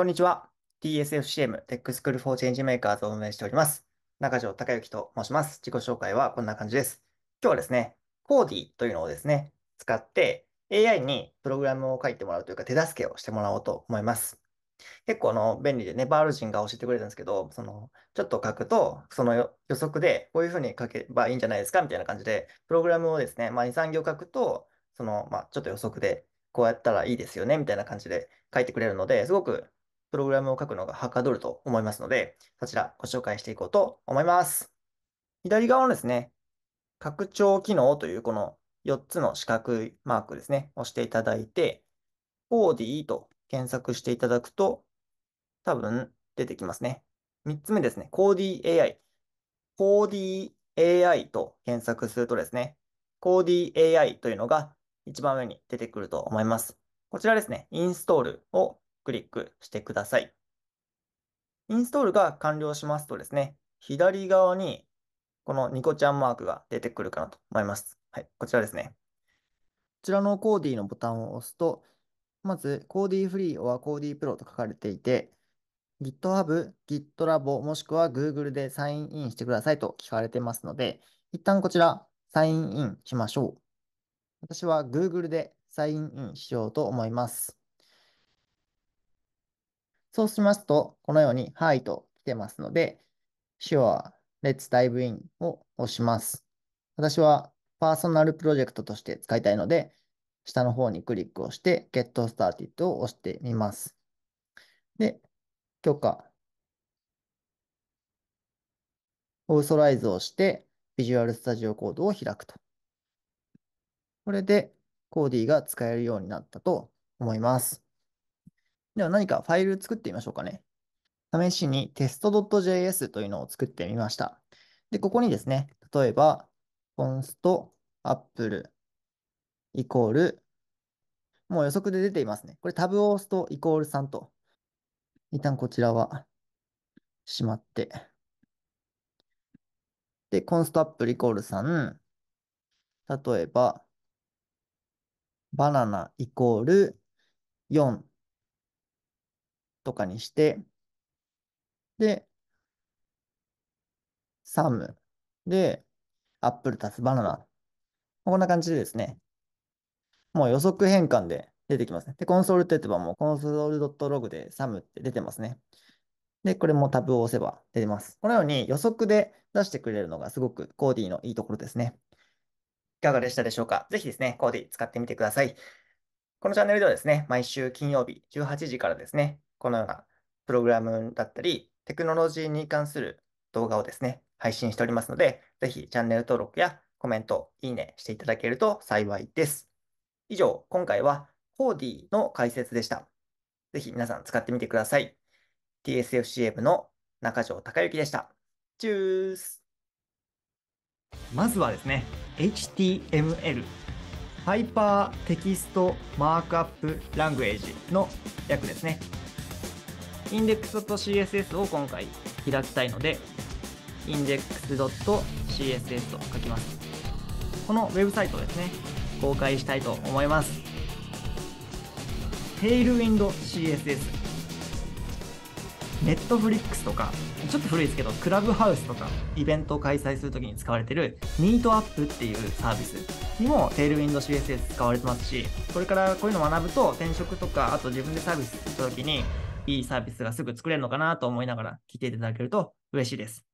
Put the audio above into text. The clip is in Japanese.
こんにちは。TSFCM Tech School for Change Makers を運営しております。中条隆之と申します。自己紹介はこんな感じです。今日はですね、コーディというのをですね、使って AI にプログラムを書いてもらうというか手助けをしてもらおうと思います。結構の便利でね、バール人が教えてくれたんですけど、そのちょっと書くと、その予測でこういうふうに書けばいいんじゃないですかみたいな感じで、プログラムをですね、まあ、2、3行書くと、そのまあ、ちょっと予測でこうやったらいいですよねみたいな感じで書いてくれるので、すごくプログラムを書くのがはかどると思いますので、そちらご紹介していこうと思います。左側のですね、拡張機能というこの4つの四角いマークですね、押していただいて、4D と検索していただくと、多分出てきますね。3つ目ですね、コーディ a i CodeAI と検索するとですね、コーディ a i というのが一番上に出てくると思います。こちらですね、インストールをクリックしてください。インストールが完了しますとですね、左側にこのニコちゃんマークが出てくるかなと思います。はい、こちらですね。こちらのコーディのボタンを押すと、まずコーディフリー or コーディプロと書かれていて、GitHub、GitLab もしくは Google でサインインしてくださいと聞かれてますので、一旦こちらサインインしましょう。私は Google でサインインしようと思います。そうしますと、このようにはいと来てますので、Sure, Let's Dive In を押します。私はパーソナルプロジェクトとして使いたいので、下の方にクリックをして Get Started を押してみます。で、許可。オーソライズをして Visual Studio Code を開くと。これでコーディが使えるようになったと思います。では何かファイル作ってみましょうかね。試しに test.js というのを作ってみました。で、ここにですね、例えば、const apple イコール、もう予測で出ていますね。これタブを押すとイコール3と、一旦こちらはしまって、で、const apple イコール3、例えば、バナナイコール4とかにして、で、サム。で、アップル足すバナナ。こんな感じでですね、もう予測変換で出てきますね。で、コンソールって言えばもうコンソール .log でサムって出てますね。で、これもタブを押せば出てます。このように予測で出してくれるのがすごくコーディのいいところですね。いかがでしたでしょうかぜひですね、コーディ使ってみてください。このチャンネルではですね、毎週金曜日18時からですね、このようなプログラムだったり、テクノロジーに関する動画をですね、配信しておりますので、ぜひチャンネル登録やコメント、いいねしていただけると幸いです。以上、今回は 4D の解説でした。ぜひ皆さん使ってみてください。TSFCM の中条隆之でした。チュースまずはですね、HTML、ハイパーテキストマークアップラングエージの略ですね。インデックス .css を今回開きたいので、index.css と書きます。このウェブサイトですね、公開したいと思います。Tailwind.css。Netflix とか、ちょっと古いですけど、クラブハウスとか、イベントを開催するときに使われてる Meetup っていうサービスにも Tailwind.css 使われてますし、これからこういうのを学ぶと、転職とか、あと自分でサービスするときに、いいサービスがすぐ作れるのかなと思いながら聞いていただけると嬉しいです。